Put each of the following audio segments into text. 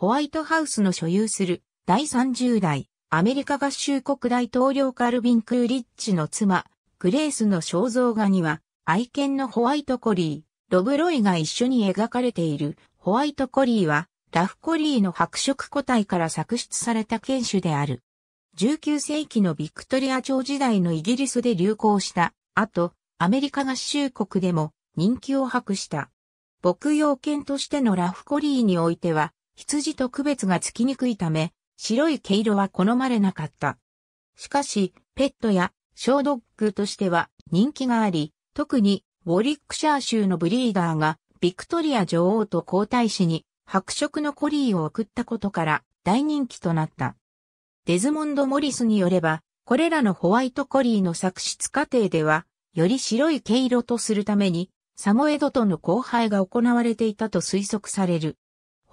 ホワイトハウスの所有する第30代アメリカ合衆国大統領カルビン・クーリッチの妻、グレースの肖像画には、愛犬のホワイトコリー、ロブロイが一緒に描かれているホワイトコリーは、ラフコリーの白色個体から作出された犬種である。19世紀のビクトリア朝時代のイギリスで流行した後、アメリカ合衆国でも人気を博した。牧羊犬としてのラフコリーにおいては、羊と区別がつきにくいため、白い毛色は好まれなかった。しかし、ペットや小ドッグとしては人気があり、特にウォリックシャー州のブリーダーがビクトリア女王と皇太子に白色のコリーを送ったことから大人気となった。デズモンド・モリスによれば、これらのホワイトコリーの作出過程では、より白い毛色とするために、サモエドとの交配が行われていたと推測される。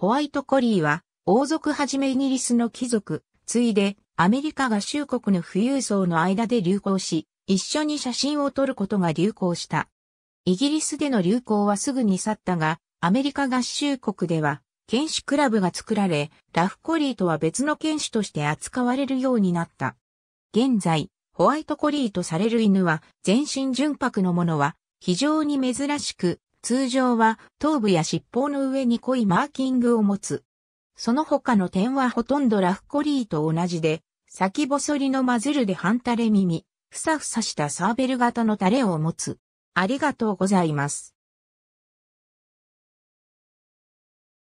ホワイトコリーは、王族はじめイギリスの貴族、ついで、アメリカ合衆国の富裕層の間で流行し、一緒に写真を撮ることが流行した。イギリスでの流行はすぐに去ったが、アメリカ合衆国では、剣士クラブが作られ、ラフコリーとは別の剣士として扱われるようになった。現在、ホワイトコリーとされる犬は、全身純白のものは、非常に珍しく、通常は頭部や尻尾の上に濃いマーキングを持つ。その他の点はほとんどラフコリーと同じで、先細りのマズルで半垂れ耳、ふさふさしたサーベル型の垂れを持つ。ありがとうございます。